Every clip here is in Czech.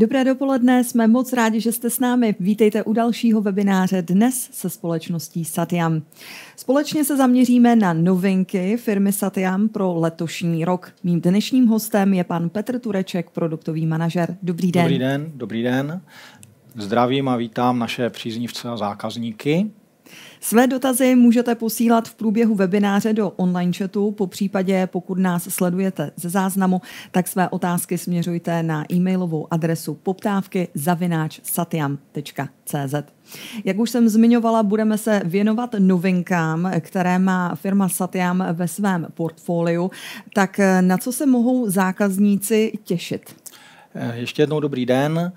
Dobré dopoledne, jsme moc rádi, že jste s námi. Vítejte u dalšího webináře dnes se společností Satyam. Společně se zaměříme na novinky firmy Satyam pro letošní rok. Mým dnešním hostem je pan Petr Tureček, produktový manažer. Dobrý den. Dobrý den, dobrý den. Zdravím a vítám naše příznivce a zákazníky. Své dotazy můžete posílat v průběhu webináře do online chatu, po případě pokud nás sledujete ze záznamu, tak své otázky směřujte na e-mailovou adresu poptávky zavináčsatiam.cz. Jak už jsem zmiňovala, budeme se věnovat novinkám, které má firma Satiam ve svém portfoliu. Tak na co se mohou zákazníci těšit? Eh, ještě jednou dobrý den. Eh,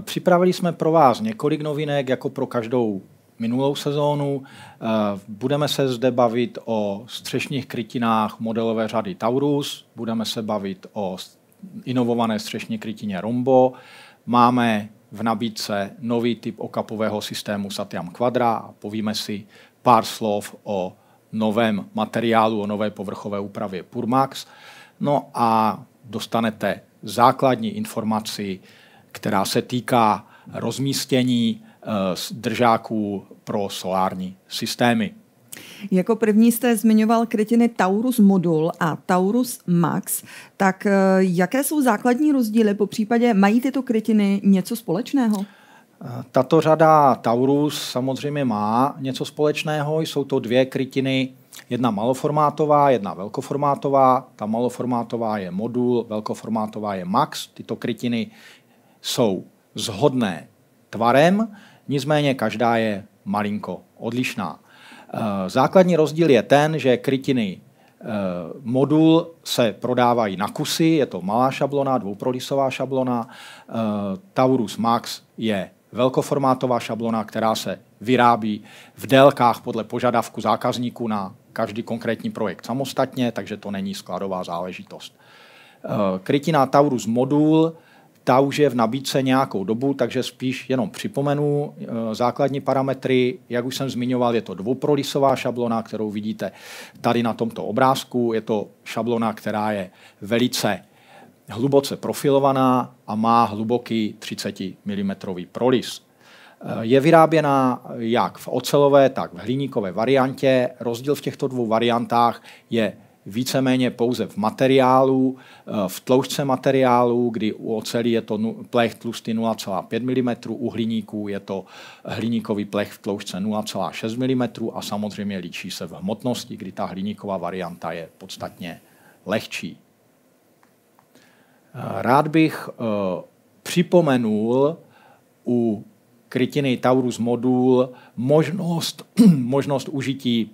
připravili jsme pro vás několik novinek, jako pro každou minulou sezónu. Eh, budeme se zde bavit o střešních krytinách modelové řady Taurus, budeme se bavit o inovované střešní krytině Rombo. Máme v nabídce nový typ okapového systému Satyam Quadra a povíme si pár slov o novém materiálu, o nové povrchové úpravě Purmax. No a dostanete základní informaci, která se týká rozmístění Eh, držáků pro solární systémy. Jako první jste zmiňoval krytiny Taurus Modul a Taurus Max. Tak eh, jaké jsou základní rozdíly? Po případě mají tyto krytiny něco společného? Eh, tato řada Taurus samozřejmě má něco společného. Jsou to dvě krytiny, jedna maloformátová, jedna velkoformátová. Ta maloformátová je modul, velkoformátová je max. Tyto krytiny jsou zhodné tvarem, Nicméně každá je malinko odlišná. Eh, základní rozdíl je ten, že krytiny eh, modul se prodávají na kusy, je to malá šablona, dvouprolisová šablona. Eh, Taurus Max je velkoformátová šablona, která se vyrábí v délkách podle požadavku zákazníků na každý konkrétní projekt samostatně, takže to není skladová záležitost. Krytina Taurus modul ta už je v nabídce nějakou dobu, takže spíš jenom připomenu eh, základní parametry. Jak už jsem zmiňoval, je to dvouprolisová šablona, kterou vidíte tady na tomto obrázku. Je to šablona, která je velice hluboce profilovaná a má hluboký 30 mm prolis. Je vyráběna jak v ocelové, tak v hliníkové variantě. Rozdíl v těchto dvou variantách je víceméně pouze v materiálu, eh, v tloušťce materiálu, kdy u oceli je to plech tlustý 0,5 mm, u hliníku je to hliníkový plech v tloušťce 0,6 mm a samozřejmě líčí se v hmotnosti, kdy ta hliníková varianta je podstatně lehčí. Eh, rád bych eh, připomenul u krytiny Taurus modul možnost, možnost užití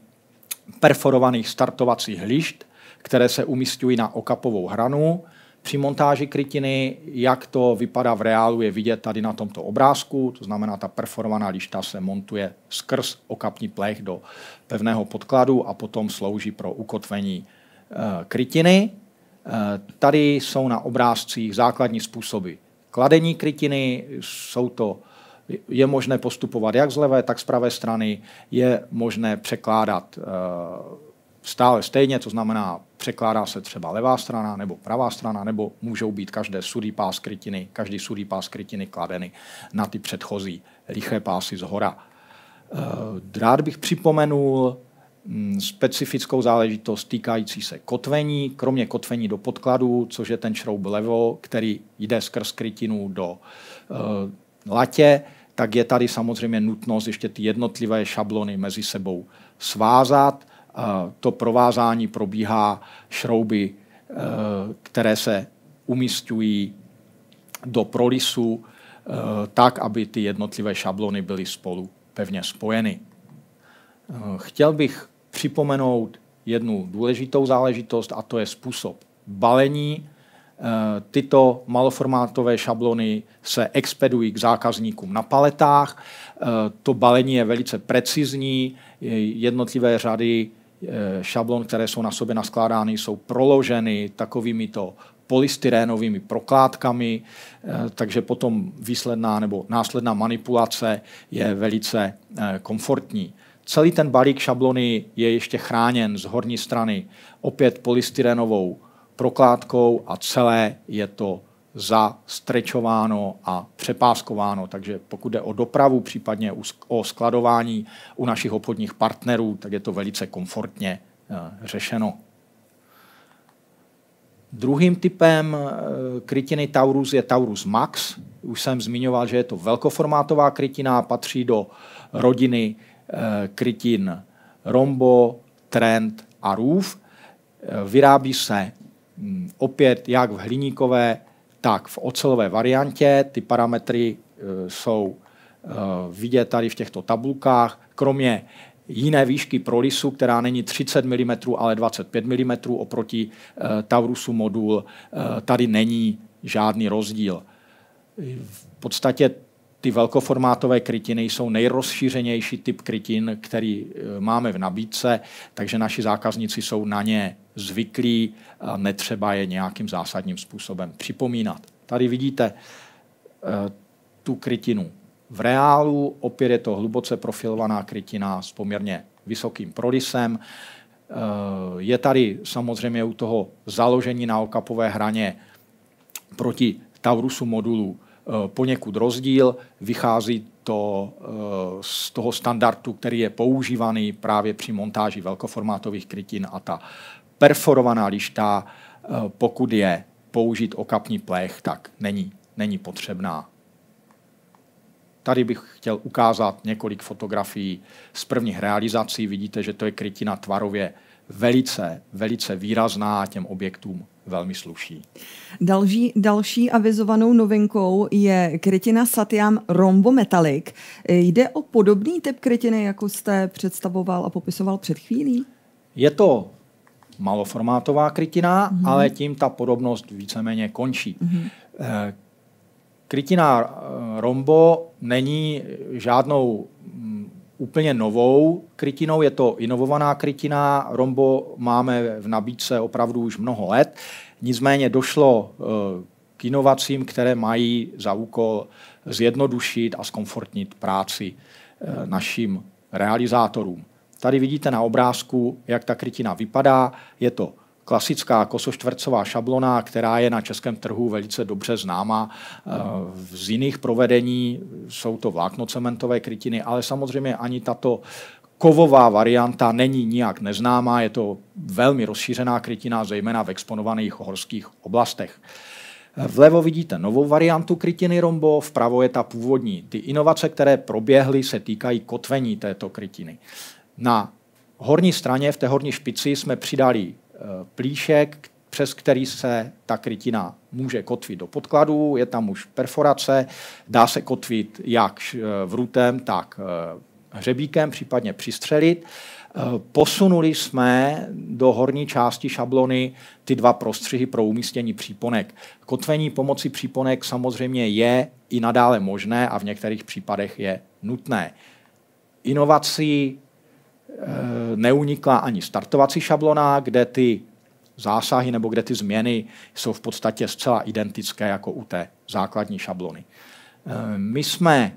perforovaných startovacích hlišt, které se umístují na okapovou hranu. Při montáži krytiny, jak to vypadá v reálu, je vidět tady na tomto obrázku, to znamená, ta perforovaná lišta se montuje skrz okapní plech do pevného podkladu a potom slouží pro ukotvení e, krytiny. E, tady jsou na obrázcích základní způsoby kladení krytiny, jsou to je možné postupovat jak z levé, tak z pravé strany, je možné překládat eh, stále stejně, to znamená, překládá se třeba levá strana nebo pravá strana, nebo můžou být každé sudý pás krytiny, každý sudý pás krytiny kladeny na ty předchozí liché pásy z hora. Eh, rád bych připomenul mm, specifickou záležitost týkající se kotvení, kromě kotvení do podkladu, což je ten šroub levo, který jde skrz krytinu do eh, latě, tak je tady samozřejmě nutnost ještě ty jednotlivé šablony mezi sebou svázat. To provázání probíhá šrouby, eh, které se umístují do prolisu eh, tak, aby ty jednotlivé šablony byly spolu pevně spojeny. Eh, chtěl bych připomenout jednu důležitou záležitost a to je způsob balení Eh, tyto maloformátové šablony se expedují k zákazníkům na paletách. Eh, to balení je velice precizní, jednotlivé řady eh, šablon, které jsou na sobě naskládány, jsou proloženy takovými to polystyrénovými prokládkami, takže potom výsledná nebo následná manipulace je velice komfortní. Celý ten balík šablony je ještě chráněn z horní strany opět polystyrenovou prokládkou a celé je to zastrečováno a přepáskováno. Takže pokud jde o dopravu, případně o skladování u našich obchodních partnerů, tak je to velice komfortně eh, řešeno. Druhým typem eh, krytiny Taurus je Taurus Max. Už jsem zmiňoval, že je to velkoformátová krytina, patří do rodiny eh, krytin Rombo, Trend a Roof. Vyrábí se Mm, opět jak v hliníkové, tak v ocelové variantě. Ty parametry e, jsou e, vidět tady v těchto tabulkách. Kromě jiné výšky pro lisu, která není 30 mm, ale 25 mm, oproti e, Taurusu modul tady není žádný rozdíl. V podstatě ty velkoformátové krytiny jsou nejrozšířenější typ krytin, který eh, máme v nabídce, takže naši zákazníci jsou na ně zvyklí, netřeba je nějakým zásadním způsobem připomínat. Tady vidíte eh, tu krytinu v reálu, opět je to hluboce profilovaná krytina s poměrně vysokým prolisem. Eh, je tady samozřejmě u toho založení na okapové hraně proti Taurusu modulu Eh, poněkud rozdíl. Vychází to eh, z toho standardu, který je používaný právě při montáži velkoformátových krytin a ta perforovaná lišta, eh, pokud je použít okapní plech, tak není, není potřebná. Tady bych chtěl ukázat několik fotografií z prvních realizací. Vidíte, že to je krytina tvarově velice, velice výrazná, těm objektům velmi sluší. Další, další avizovanou novinkou je krytina Satyam rombometalik. Jde o podobný typ krytiny, jako jste představoval a popisoval před chvílí? Je to maloformátová krytina, mm-hmm. ale tím ta podobnost víceméně končí. Mm-hmm. Krytina eh, rombo není žádnou mm, úplně novou krytinou, je to inovovaná krytina. Rombo máme v nabídce opravdu už mnoho let, nicméně došlo eh, k inovacím, které mají za úkol zjednodušit a zkomfortnit práci eh, našim realizátorům. Tady vidíte na obrázku, jak ta krytina vypadá. Je to klasická kosoštvrcová šablona, která je na českém trhu velice dobře známa eh, z jiných provedení, jsou to vláknocementové krytiny, ale samozřejmě ani tato kovová varianta není nijak neznámá, je to velmi rozšířená krytina, zejména v exponovaných horských oblastech. Vlevo vidíte novou variantu krytiny rombo, vpravo je ta původní. Ty inovace, které proběhly, se týkají kotvení této krytiny. Na horní straně, v té horní špici, jsme přidali Eh, plíšek, přes který se ta krytina může kotvit do podkladů, je tam už perforace, dá se kotvit jak eh, vrutem, tak eh, hřebíkem, případně přistřelit. Posunuli jsme do horní části šablony ty dva prostřihy pro umístění příponek. Kotvení pomocí příponek samozřejmě je i nadále možné a v některých případech je nutné. Inovací Eh, neunikla ani startovací šablona, kde ty zásahy nebo kde ty změny jsou v podstatě zcela identické jako u té základní šablony. Eh, my jsme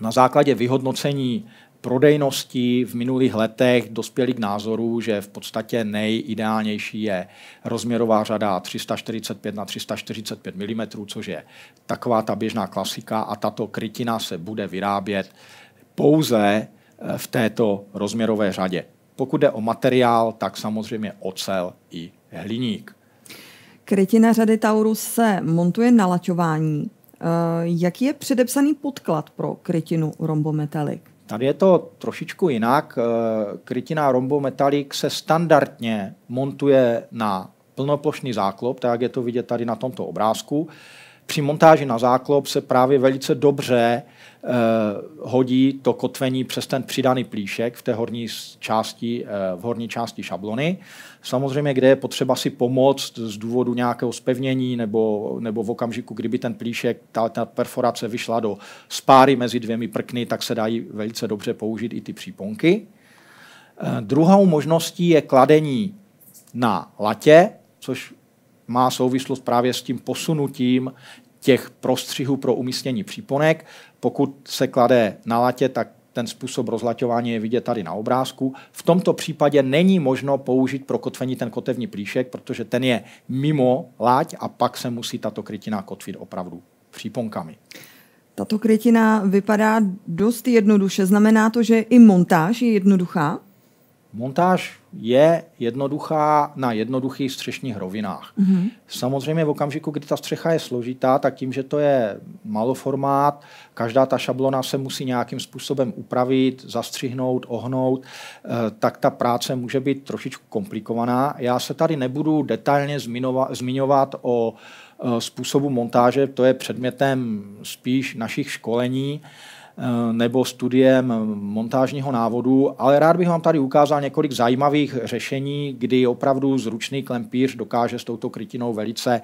na základě vyhodnocení prodejnosti v minulých letech dospěli k názoru, že v podstatě nejideálnější je rozměrová řada 345 na 345 mm, což je taková ta běžná klasika a tato krytina se bude vyrábět pouze v této rozměrové řadě. Pokud jde o materiál, tak samozřejmě ocel i hliník. Krytina řady Taurus se montuje na laťování. Eh, jaký je předepsaný podklad pro krytinu rombometalik? Tady je to trošičku jinak. Eh, krytina rombometalik se standardně montuje na plnoplošný záklop, tak jak je to vidět tady na tomto obrázku při montáži na záklop se právě velice dobře eh, hodí to kotvení přes ten přidaný plíšek v té horní části, eh, v horní části šablony. Samozřejmě, kde je potřeba si pomoct z důvodu nějakého spevnění nebo, nebo v okamžiku, kdyby ten plíšek, ta, ta perforace vyšla do spáry mezi dvěmi prkny, tak se dají velice dobře použít i ty příponky. Eh, druhou možností je kladení na latě, což má souvislost právě s tím posunutím těch prostřihů pro umístění příponek. Pokud se klade na latě, tak ten způsob rozlaťování je vidět tady na obrázku. V tomto případě není možno použít pro kotvení ten kotevní plíšek, protože ten je mimo láť a pak se musí tato krytina kotvit opravdu příponkami. Tato krytina vypadá dost jednoduše. Znamená to, že i montáž je jednoduchá? Montáž je jednoduchá na jednoduchých střešních rovinách. Mm-hmm. Samozřejmě v okamžiku, kdy ta střecha je složitá, tak tím, že to je maloformát, každá ta šablona se musí nějakým způsobem upravit, zastřihnout, ohnout, eh, tak ta práce může být trošičku komplikovaná. Já se tady nebudu detailně zmiňovat o eh, způsobu montáže, to je předmětem spíš našich školení. Eh, nebo studiem montážního návodu, ale rád bych vám tady ukázal několik zajímavých řešení, kdy opravdu zručný klempíř dokáže s touto krytinou velice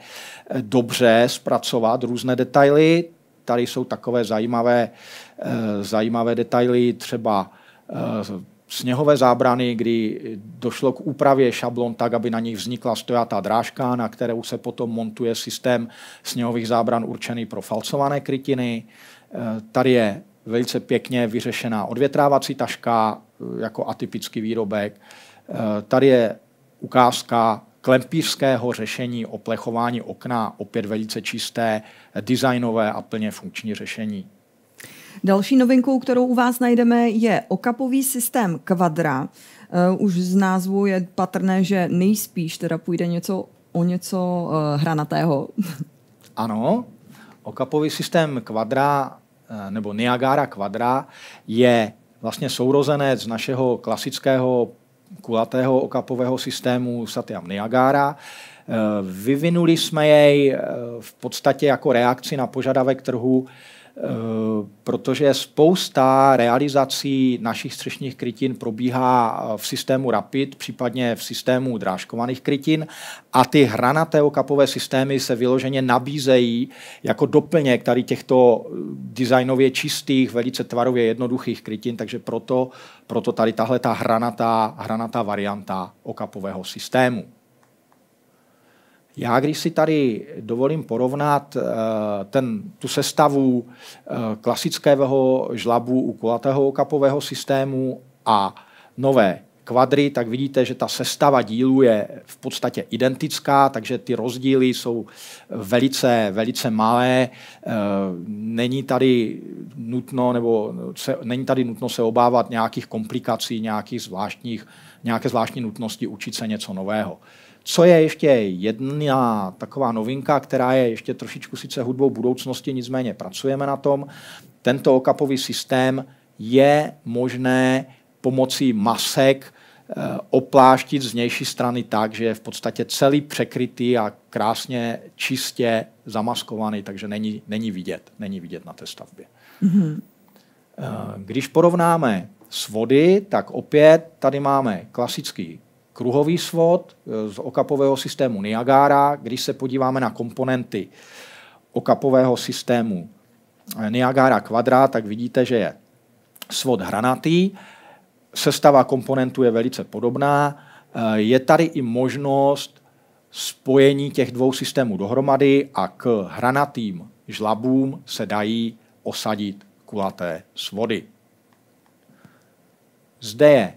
eh, dobře zpracovat různé detaily. Tady jsou takové zajímavé, eh, zajímavé detaily, třeba sněhové zábrany, kdy došlo k úpravě šablon tak, aby na nich vznikla stojatá drážka, na kterou se potom montuje systém sněhových zábran určený pro falcované krytiny. Tady je velice pěkně vyřešená odvětrávací taška eh, jako atypický výrobek. Eh, tady je ukázka klempířského řešení oplechování okna, opět velice čisté, designové a plně funkční řešení. Další novinkou, kterou u vás najdeme, je okapový systém Quadra. Eh, už z názvu je patrné, že nejspíš teda půjde něco o něco hranatého. Ano, okapový systém Quadra Eh, nebo Niagara Quadra je vlastně sourozenec našeho klasického kulatého okapového systému Satyam Niagara. Eh, vyvinuli jsme jej eh, v podstatě jako reakci na požadavek trhu Eh, protože spousta realizací našich střešních krytin probíhá eh, v systému RAPID, případně v systému drážkovaných krytin a ty hranaté okapové systémy se vyloženě nabízejí jako doplněk tady těchto eh, designově čistých, velice tvarově jednoduchých krytin, takže proto, proto tady tahle ta hranatá, hranatá varianta okapového systému. Já, když si tady dovolím porovnat eh, ten, tu sestavu eh, klasického žlabu u kulatého kapového systému a nové kvadry, tak vidíte, že ta sestava dílů je v podstatě identická, takže ty rozdíly jsou velice, velice malé. Eh, není tady nutno, nebo se, není tady nutno se obávat nějakých komplikací, nějakých zvláštních, nějaké zvláštní nutnosti učit se něco nového. Co je ještě jedna taková novinka, která je ještě trošičku sice hudbou budoucnosti, nicméně pracujeme na tom. Tento okapový systém je možné pomocí masek eh, opláštit z vnější strany tak, že je v podstatě celý překrytý a krásně čistě zamaskovaný, takže není, není vidět, není vidět na té stavbě. Mm-hmm. Když porovnáme s vody, tak opět tady máme klasický kruhový svod eh, z okapového systému Niagara. Když se podíváme na komponenty okapového systému eh, Niagara kvadra, tak vidíte, že je svod hranatý. Sestava komponentů je velice podobná. Eh, je tady i možnost spojení těch dvou systémů dohromady a k hranatým žlabům se dají osadit kulaté svody. Zde je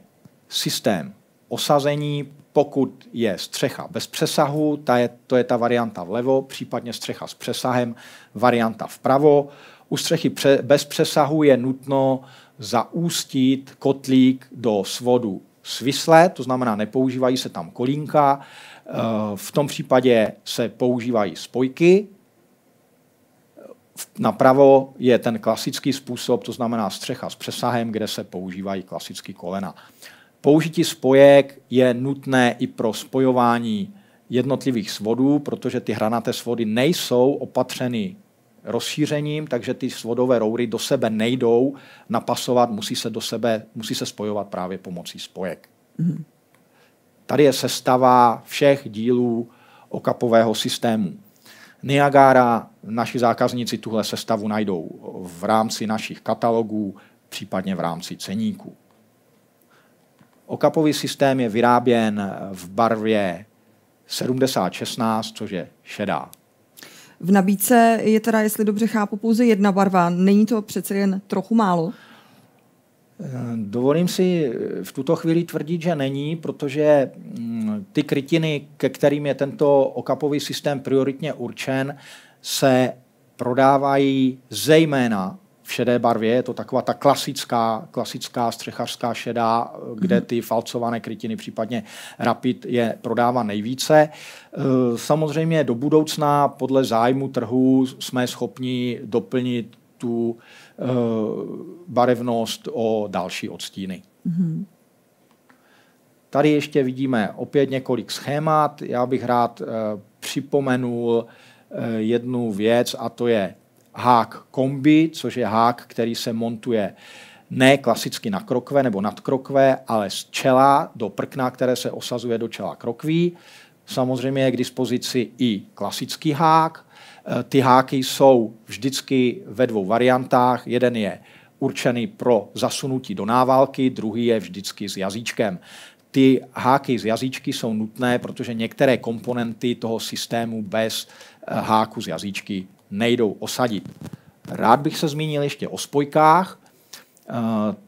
systém osazení, pokud je střecha bez přesahu, ta je, to je ta varianta vlevo, případně střecha s přesahem, varianta vpravo. U střechy pře, bez přesahu je nutno zaústit kotlík do svodu svisle, to znamená, nepoužívají se tam kolínka, e, v tom případě se používají spojky. Napravo je ten klasický způsob, to znamená střecha s přesahem, kde se používají klasicky kolena. Použití spojek je nutné i pro spojování jednotlivých svodů, protože ty hranaté svody nejsou opatřeny rozšířením, takže ty svodové roury do sebe nejdou napasovat, musí se do sebe, musí se spojovat právě pomocí spojek. Mm-hmm. Tady je sestava všech dílů okapového systému. Niagara, naši zákazníci tuhle sestavu najdou v rámci našich katalogů, případně v rámci ceníků. Okapový systém je vyráběn v barvě 7016, což je šedá. V nabídce je teda, jestli dobře chápu, pouze jedna barva. Není to přece jen trochu málo? Eh, dovolím si eh, v tuto chvíli tvrdit, že není, protože mm, ty krytiny, ke kterým je tento okapový systém prioritně určen, se prodávají zejména v šedé barvě, je to taková ta klasická, klasická střechařská šedá, eh, kde mhm. ty falcované krytiny, případně rapid, je prodává nejvíce. Eh, samozřejmě do budoucna podle zájmu trhu jsme schopni doplnit tu eh, barevnost o další odstíny. Mhm. Tady ještě vidíme opět několik schémat. Já bych rád připomenul jednu věc, a to je hák kombi, což je hák, který se montuje ne klasicky na krokve nebo nad krokve, ale z čela do prkna, které se osazuje do čela krokví. Samozřejmě je k dispozici i klasický hák. Eh, ty háky jsou vždycky ve dvou variantách. Jeden je určený pro zasunutí do náválky, druhý je vždycky s jazyčkem. Ty háky z jazyčky jsou nutné, protože některé komponenty toho systému bez eh, háku z jazyčky nejdou osadit. Rád bych se zmínil ještě o spojkách. Eh,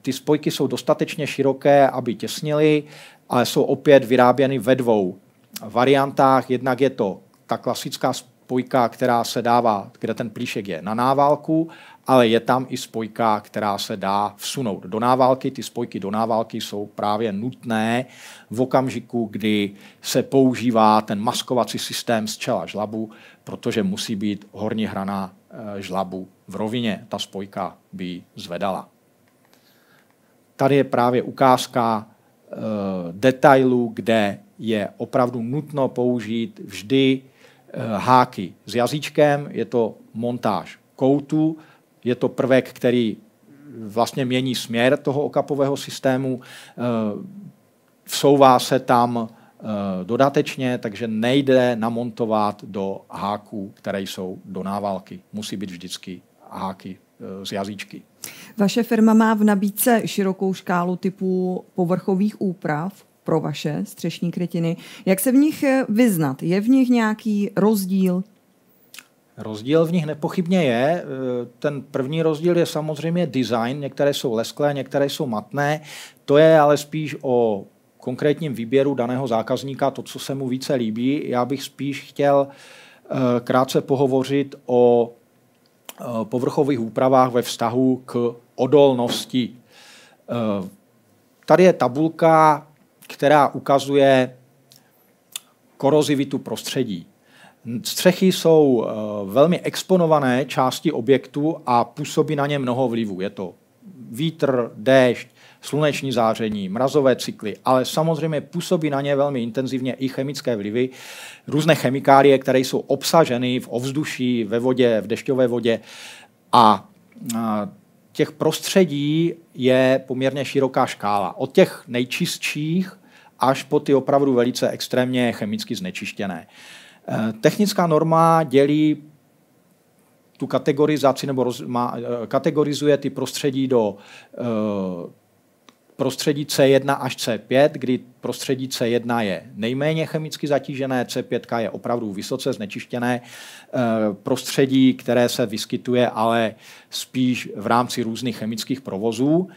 ty spojky jsou dostatečně široké, aby těsnily, ale jsou opět vyráběny ve dvou variantách. Jednak je to ta klasická spojka, která se dává, kde ten plíšek je na náválku, ale je tam i spojka, která se dá vsunout do náválky. Ty spojky do náválky jsou právě nutné v okamžiku, kdy se používá ten maskovací systém z čela žlabu, protože musí být horní hrana eh, žlabu v rovině. Ta spojka by zvedala. Tady je právě ukázka e, eh, detailů, kde je opravdu nutno použít vždy e, háky s jazyčkem. Je to montáž koutu, je to prvek, který vlastně mění směr toho okapového systému, eh, vsouvá se tam eh, dodatečně, takže nejde namontovat do háků, které jsou do náválky. Musí být vždycky háky eh, z jazyčky. Vaše firma má v nabídce širokou škálu typů povrchových úprav pro vaše střešní krytiny. Jak se v nich vyznat? Je v nich nějaký rozdíl? Rozdíl v nich nepochybně je. Eh, ten první rozdíl je samozřejmě design. Některé jsou lesklé, některé jsou matné. To je ale spíš o konkrétním výběru daného zákazníka, to, co se mu více líbí. Já bych spíš chtěl eh, krátce pohovořit o eh, povrchových úpravách ve vztahu k odolnosti. Tady je tabulka, která ukazuje korozivitu prostředí. Střechy jsou eh, velmi exponované části objektu a působí na ně mnoho vlivů. Je to vítr, déšť, sluneční záření, mrazové cykly, ale samozřejmě působí na ně velmi intenzivně i chemické vlivy, různé chemikálie, které jsou obsaženy v ovzduší, ve vodě, v dešťové vodě a, těch prostředí je poměrně široká škála. Od těch nejčistších až po ty opravdu velice extrémně chemicky znečištěné. Uh, Eh, technická norma dělí tu kategorizaci nebo roz, má, eh, kategorizuje ty prostředí do uh, prostředí C1 až C5, kdy prostředí C1 je nejméně chemicky zatížené, C5 je opravdu vysoce znečištěné uh, prostředí, které se vyskytuje ale spíš v rámci různých chemických provozů. Uh,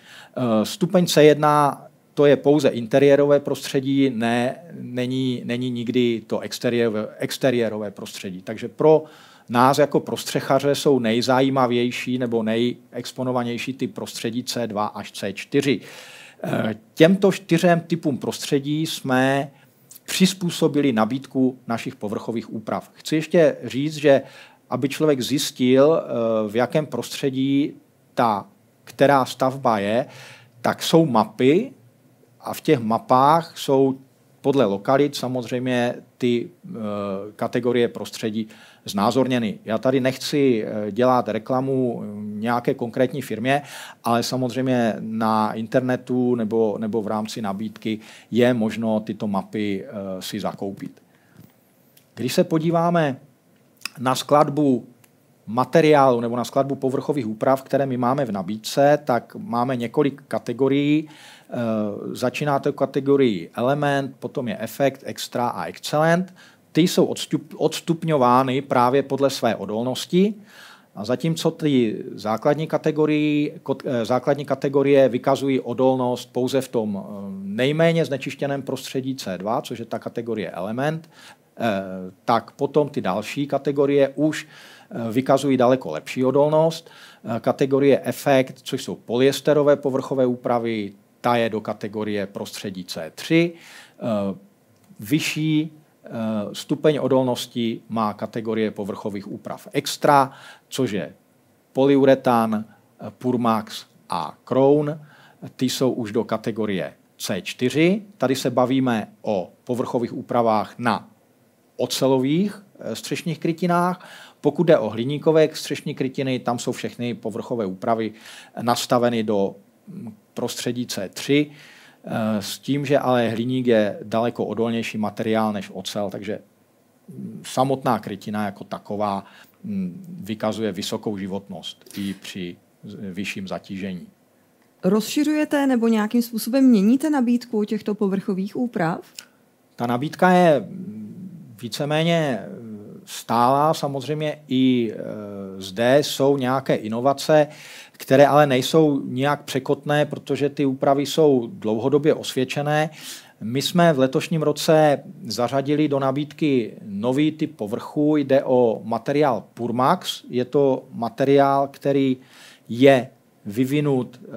stupeň C1 to je pouze interiérové prostředí, ne, není, není nikdy to exteriérové, exteriérové prostředí. Takže pro nás jako prostřechaře jsou nejzajímavější nebo nejexponovanější ty prostředí C2 až C4. Eh, těmto čtyřem typům prostředí jsme přizpůsobili nabídku našich povrchových úprav. Chci ještě říct, že aby člověk zjistil, eh, v jakém prostředí ta která stavba je, tak jsou mapy, a v těch mapách jsou podle lokalit samozřejmě ty eh, kategorie prostředí znázorněny. Já tady nechci eh, dělat reklamu hm, nějaké konkrétní firmě, ale samozřejmě na internetu nebo, nebo v rámci nabídky je možno tyto mapy eh, si zakoupit. Když se podíváme na skladbu materiálu nebo na skladbu povrchových úprav, které my máme v nabídce, tak máme několik kategorií. E, začíná to kategorii element, potom je efekt, extra a excellent. Ty jsou odstupňovány právě podle své odolnosti. A zatímco ty základní kategorie, eh, základní kategorie vykazují odolnost pouze v tom eh, nejméně znečištěném prostředí C2, což je ta kategorie element, tak potom ty další kategorie už Eh, vykazují daleko lepší odolnost. Eh, kategorie efekt, což jsou polyesterové povrchové úpravy, ta je do kategorie prostředí C3. Eh, vyšší stupeň odolnosti má kategorie povrchových úprav extra, což je polyuretan, Purmax a Crown. Ty jsou už do kategorie C4. Tady se bavíme o povrchových úpravách na ocelových střešních krytinách pokud jde o hliníkové střešní krytiny, tam jsou všechny povrchové úpravy nastaveny do hm, prostředí C3, eh, s tím, že ale hliník je daleko odolnější materiál než ocel, takže hm, samotná krytina jako taková hm, vykazuje vysokou životnost i při vyšším zatížení. Rozšiřujete nebo nějakým způsobem měníte nabídku těchto povrchových úprav? Ta nabídka je víceméně Stála Samozřejmě i e, zde jsou nějaké inovace, které ale nejsou nijak překotné, protože ty úpravy jsou dlouhodobě osvědčené. My jsme v letošním roce zařadili do nabídky nový typ povrchu. Jde o materiál Purmax. Je to materiál, který je vyvinut e,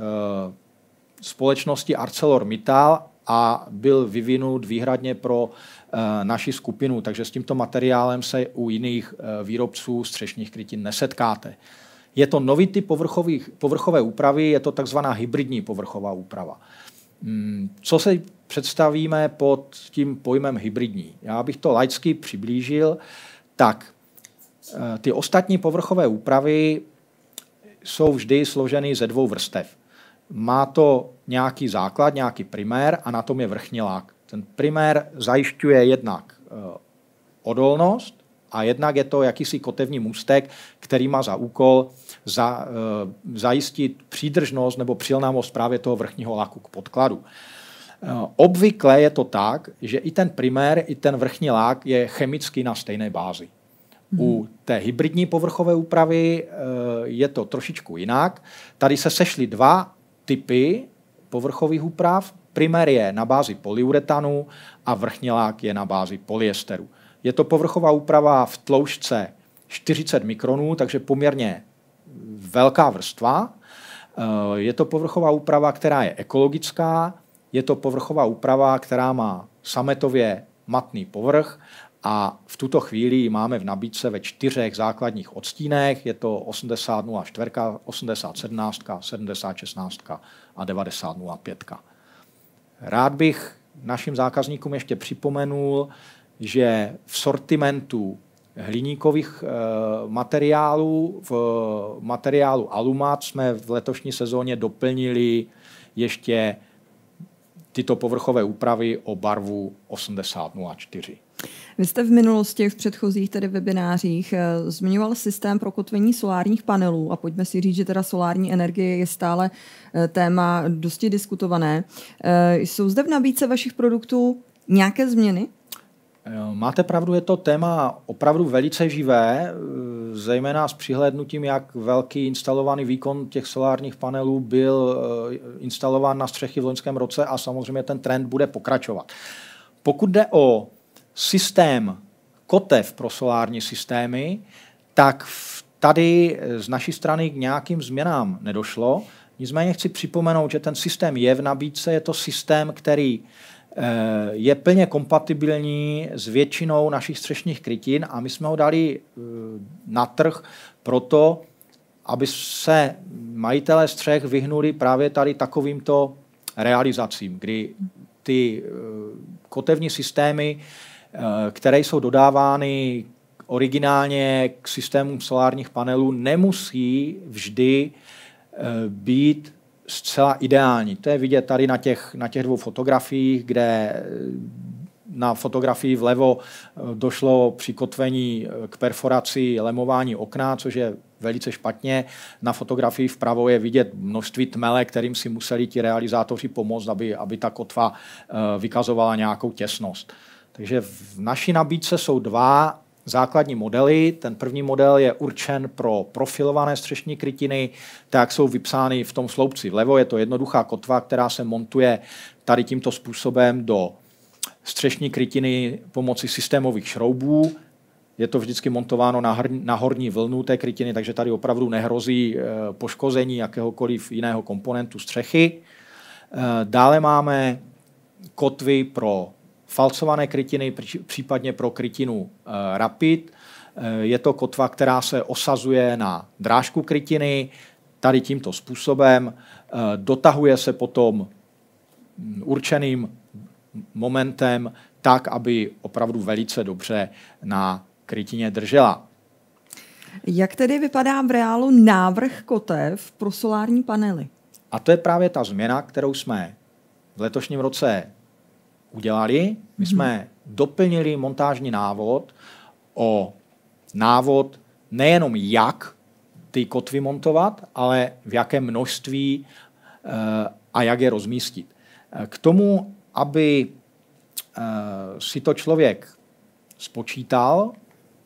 společnosti ArcelorMittal a byl vyvinut výhradně pro Eh, naši skupinu, takže s tímto materiálem se u jiných eh, výrobců střešních krytin nesetkáte. Je to nový typ povrchové úpravy, je to takzvaná hybridní povrchová úprava. Mm, co se představíme pod tím pojmem hybridní? Já bych to laicky přiblížil. Tak, eh, ty ostatní povrchové úpravy jsou vždy složeny ze dvou vrstev. Má to nějaký základ, nějaký primér a na tom je vrchní lák. Ten primér zajišťuje jednak eh, odolnost a jednak je to jakýsi kotevní můstek, který má za úkol za, eh, zajistit přídržnost nebo přilnámost právě toho vrchního laku k podkladu. Eh, obvykle je to tak, že i ten primér, i ten vrchní lák je chemicky na stejné bázi. U mhm. té hybridní povrchové úpravy je to trošičku jinak. Tady se sešly dva typy povrchových úprav. Primer je na bázi polyuretanu a vrchnělák je na bázi polyesteru. Je to povrchová úprava v tloušťce 40 mikronů, takže poměrně velká vrstva. Eh, je to povrchová úprava, která je ekologická, je to povrchová úprava, která má sametově matný povrch a v tuto chvíli ji máme v nabídce ve čtyřech základních odstínech. Je to 8004, 8017, 7016 a 9005. Rád bych našim zákazníkům ještě připomenul, že v sortimentu hliníkových e, materiálů, v eh, materiálu Alumat jsme v letošní sezóně doplnili ještě tyto povrchové úpravy o barvu 8004. Vy jste v minulosti v předchozích tedy webinářích eh, zmiňoval systém pro kotvení solárních panelů a pojďme si říct, že teda solární energie je stále eh, téma dosti diskutované. Eh, jsou zde v nabídce vašich produktů nějaké změny? Máte pravdu, je to téma opravdu velice živé, zejména s přihlédnutím, jak velký instalovaný výkon těch solárních panelů byl instalován na střechy v loňském roce a samozřejmě ten trend bude pokračovat. Pokud jde o systém kotev pro solární systémy, tak tady eh, z naší strany k nějakým změnám nedošlo. Nicméně chci připomenout, že ten systém je v nabídce, je to systém, který eh, je plně kompatibilní s většinou našich střešních krytin a my jsme ho dali eh, na trh proto, aby se majitelé střech vyhnuli právě tady takovýmto realizacím, kdy ty kotevní systémy Eh, které jsou dodávány originálně k systémům solárních panelů, nemusí vždy eh, být zcela ideální. To je vidět tady na těch, na těch dvou fotografiích, kde eh, na fotografii vlevo došlo při kotvení k perforaci lemování okna, což je velice špatně. Na fotografii vpravo je vidět množství tmele, kterým si museli ti realizátoři pomoct, aby, aby ta kotva vykazovala nějakou těsnost. Takže v naší nabídce jsou dva základní modely. Ten první model je určen pro profilované střešní krytiny, tak jsou vypsány v tom sloupci. Vlevo je to jednoduchá kotva, která se montuje tady tímto způsobem do střešní krytiny pomocí systémových šroubů. Je to vždycky montováno na, hr, na horní vlnu té krytiny, takže tady opravdu nehrozí e, poškození jakéhokoliv jiného komponentu střechy. E, dále máme kotvy pro falcované krytiny, případně pro krytinu eh, rapid. Eh, je to kotva, která se osazuje na drážku krytiny tady tímto způsobem. Eh, dotahuje se potom mm, určeným momentem tak, aby opravdu velice dobře na krytině držela. Jak tedy vypadá v reálu návrh kotev pro solární panely? A to je právě ta změna, kterou jsme v letošním roce udělali. My jsme doplnili montážní návod o návod nejenom jak ty kotvy montovat, ale v jaké množství eh, a jak je rozmístit. Eh, k tomu, aby eh, si to člověk spočítal,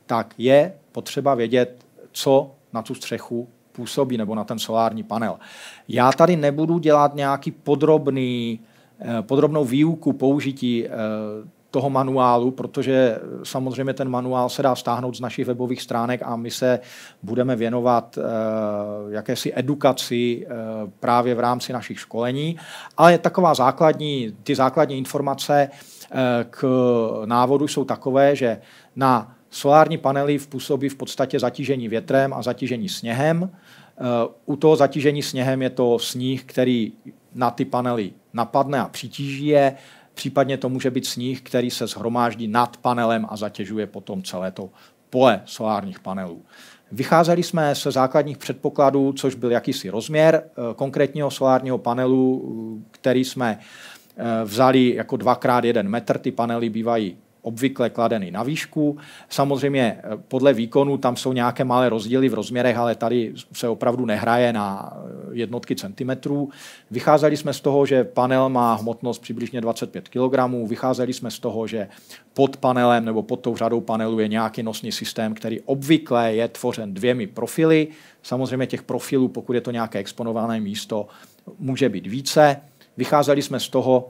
tak je potřeba vědět, co na tu střechu působí nebo na ten solární panel. Já tady nebudu dělat nějaký podrobný uh, Eh, podrobnou výuku použití eh, toho manuálu, protože samozřejmě ten manuál se dá stáhnout z našich webových stránek a my se budeme věnovat eh, jakési edukaci právě v rámci našich školení. Ale taková základní, ty základní informace k návodu jsou takové, že na solární panely působí v podstatě zatížení větrem a zatížení sněhem. U toho zatížení sněhem je to sníh, který na ty panely napadne a přitíží je, případně to může být sníh, který se zhromáždí nad panelem a zatěžuje potom celé to pole solárních panelů. Vycházeli jsme se základních předpokladů, což byl jakýsi rozměr eh, konkrétního solárního panelu, eh, který jsme eh, vzali jako dvakrát jeden metr. Ty panely bývají obvykle kladený na výšku. Samozřejmě eh, podle výkonu tam jsou nějaké malé rozdíly v rozměrech, ale tady se opravdu nehraje na eh, jednotky centimetrů. Vycházeli jsme z toho, že panel má hmotnost přibližně 25 kg, vycházeli jsme z toho, že pod panelem nebo pod tou řadou panelů je nějaký nosný systém, který obvykle je tvořen dvěmi profily. Samozřejmě těch profilů, pokud je to nějaké exponované místo, může být více. Vycházeli jsme z toho,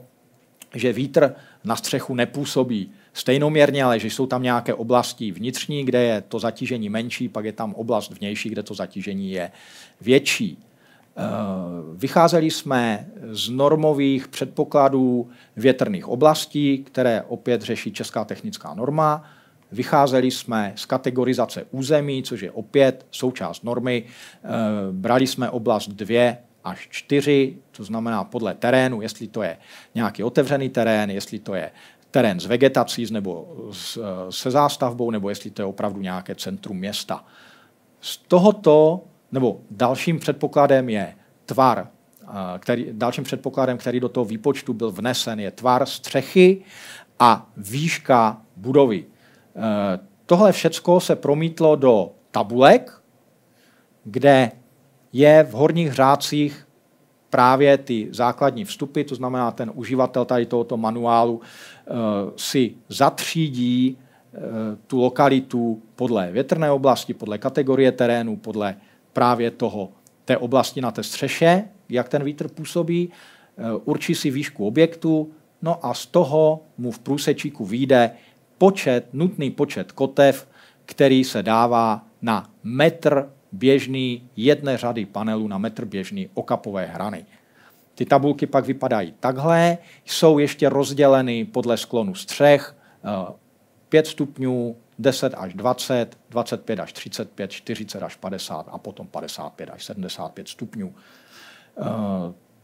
že vítr na střechu nepůsobí stejnoměrně, ale že jsou tam nějaké oblasti vnitřní, kde je to zatížení menší, pak je tam oblast vnější, kde to zatížení je větší. Eh, vycházeli jsme z normových předpokladů větrných oblastí, které opět řeší Česká technická norma. Vycházeli jsme z kategorizace území, což je opět součást normy. Eh, brali jsme oblast 2 až 4, to znamená podle terénu, jestli to je nějaký otevřený terén, jestli to je terén s vegetací nebo s, eh, se zástavbou, nebo jestli to je opravdu nějaké centrum města. Z tohoto, nebo dalším předpokladem je tvar, eh, který, dalším předpokladem, který do toho výpočtu byl vnesen, je tvar střechy a výška budovy. Eh, tohle všecko se promítlo do tabulek, kde je v horních řádcích právě ty základní vstupy, to znamená ten uživatel tady tohoto manuálu Eh, si zatřídí eh, tu lokalitu podle větrné oblasti, podle kategorie terénu, podle právě toho, té oblasti na té střeše, jak ten vítr působí, eh, určí si výšku objektu, no a z toho mu v průsečíku vyjde počet, nutný počet kotev, který se dává na metr běžný jedné řady panelů na metr běžný okapové hrany. Ty tabulky pak vypadají takhle, jsou ještě rozděleny podle sklonu střech, 5 eh, stupňů, 10 až 20, 25 až 35, 40 až 50 a potom 55 až 75 stupňů. Eh,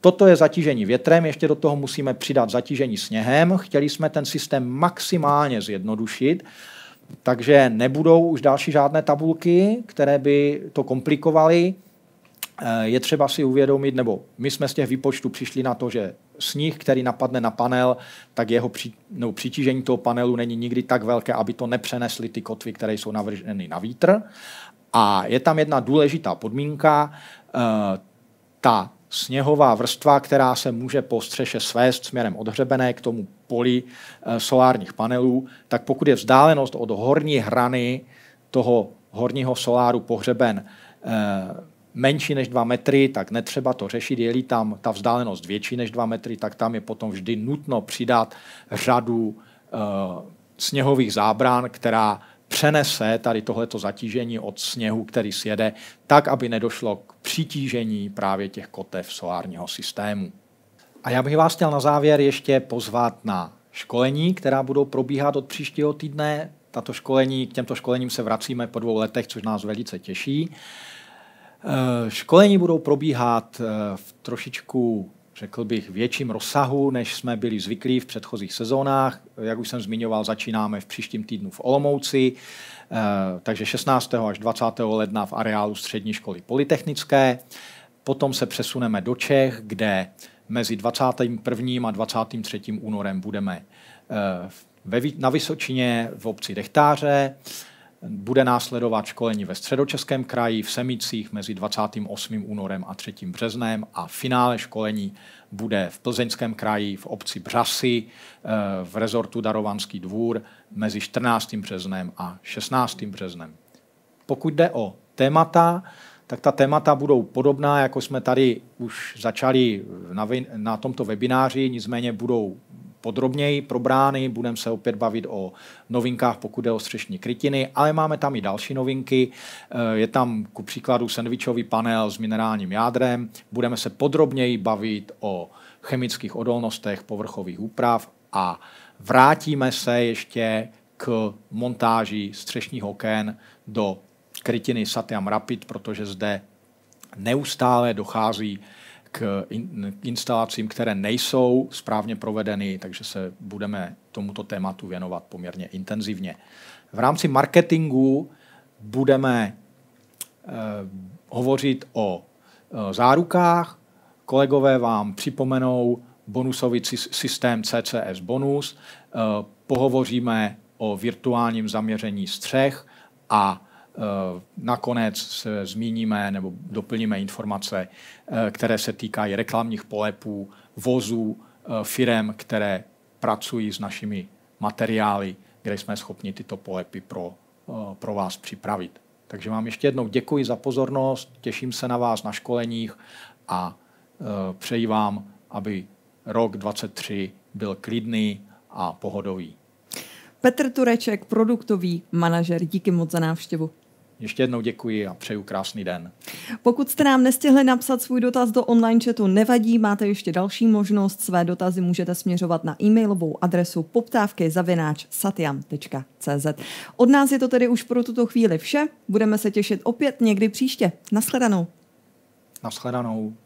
toto je zatížení větrem, ještě do toho musíme přidat zatížení sněhem. Chtěli jsme ten systém maximálně zjednodušit, takže nebudou už další žádné tabulky, které by to komplikovaly. Eh, je třeba si uvědomit, nebo my jsme z těch výpočtů přišli na to, že sníh, který napadne na panel, tak jeho při, no, přitížení toho panelu není nikdy tak velké, aby to nepřenesly ty kotvy, které jsou navrženy na vítr. A je tam jedna důležitá podmínka, eh, ta sněhová vrstva, která se může po střeše svést směrem od hřebene k tomu poli eh, solárních panelů, tak pokud je vzdálenost od horní hrany toho horního soláru pohřeben menší než 2 metry, tak netřeba to řešit. Je-li tam ta vzdálenost větší než 2 metry, tak tam je potom vždy nutno přidat řadu uh, sněhových zábran, která přenese tady tohleto zatížení od sněhu, který sjede, tak, aby nedošlo k přitížení právě těch kotev solárního systému. A já bych vás chtěl na závěr ještě pozvat na školení, která budou probíhat od příštího týdne. Tato školení, k těmto školením se vracíme po dvou letech, což nás velice těší. Eh, školení budou probíhat eh, v trošičku řekl bych, větším rozsahu, než jsme byli zvyklí v předchozích sezónách. Jak už jsem zmiňoval, začínáme v příštím týdnu v Olomouci, eh, takže 16. až 20. ledna v areálu Střední školy Polytechnické. Potom se přesuneme do Čech, kde mezi 21. a 23. únorem budeme na Vysočině v obci Dechtáře. Bude následovat školení ve středočeském kraji v Semicích mezi 28. únorem a 3. březnem a finále školení bude v plzeňském kraji v obci Břasy eh, v rezortu Darovanský dvůr mezi 14. březnem a 16. březnem. Pokud jde o témata, tak ta témata budou podobná, jako jsme tady už začali na, na tomto webináři, nicméně budou podrobněji probrány. Budeme se opět bavit o novinkách, pokud je o střešní krytiny, ale máme tam i další novinky. Eh, je tam ku příkladu sendvičový panel s minerálním jádrem. Budeme se podrobněji bavit o chemických odolnostech povrchových úprav a vrátíme se ještě k montáži střešních oken do krytiny Satyam Rapid, protože zde neustále dochází k, in, k instalacím, které nejsou správně provedeny, takže se budeme tomuto tématu věnovat poměrně intenzivně. V rámci marketingu budeme eh, hovořit o eh, zárukách. Kolegové vám připomenou bonusový systém CCS Bonus. Eh, pohovoříme o virtuálním zaměření střech a Eh, nakonec se zmíníme nebo doplníme informace, eh, které se týkají reklamních polepů, vozů, eh, firem, které pracují s našimi materiály, kde jsme schopni tyto polepy pro, pro vás připravit. Takže vám ještě jednou děkuji za pozornost, těším se na vás na školeních a přeji vám, aby rok 23 byl klidný a pohodový. Petr Tureček, produktový manažer, díky moc za návštěvu. Ještě jednou děkuji a přeju krásný den. Pokud jste nám nestihli napsat svůj dotaz do online chatu, nevadí, máte ještě další možnost. Své dotazy můžete směřovat na e-mailovou adresu poptávky Od nás je to tedy už pro tuto chvíli vše. Budeme se těšit opět někdy příště. Naschledanou. Naschledanou.